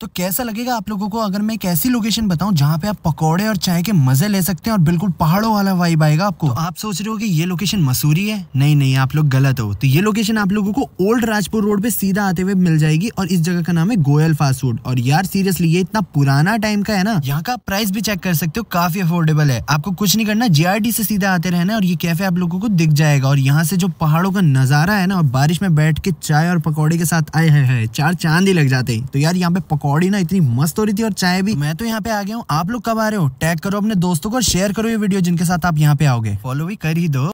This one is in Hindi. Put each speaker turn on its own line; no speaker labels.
तो कैसा लगेगा आप लोगों को अगर मैं एक ऐसी लोकेशन बताऊं जहां पे आप पकोड़े और चाय के मजे ले सकते हैं और बिल्कुल पहाड़ों वाला वाइब आएगा आपको तो आप सोच रहे हो कि ये लोकेशन मसूरी है नहीं नहीं आप लोग गलत हो तो ये लोकेशन आप लोगों को ओल्ड राजपुर रोड पे सीधा आते हुए मिल जाएगी और इस जगह का नाम है गोयल फास्ट फूड और यार सीरियसली ये इतना पुराना टाइम का है ना यहाँ का प्राइस भी चेक कर सकते हो काफी अफोर्डेबल है आपको कुछ नहीं करना जीआरडी से सीधा आते रहना और ये कैफे आप लोगों को दिख जाएगा और यहाँ से जो पहाड़ों का नजारा है ना और बारिश में बैठ के चाय और पकौड़े के साथ आए हैं चार चांद ही लग जाते हैं तो यार यहाँ पे पकौड़ी ना इतनी मस्त हो रही थी और चाय भी मैं तो यहाँ पे आ गया हूँ आप लोग कब आ रहे हो टैग करो अपने दोस्तों को शेयर करो
ये वीडियो जिनके साथ आप यहाँ पे आओगे
फॉलो भी कर ही दो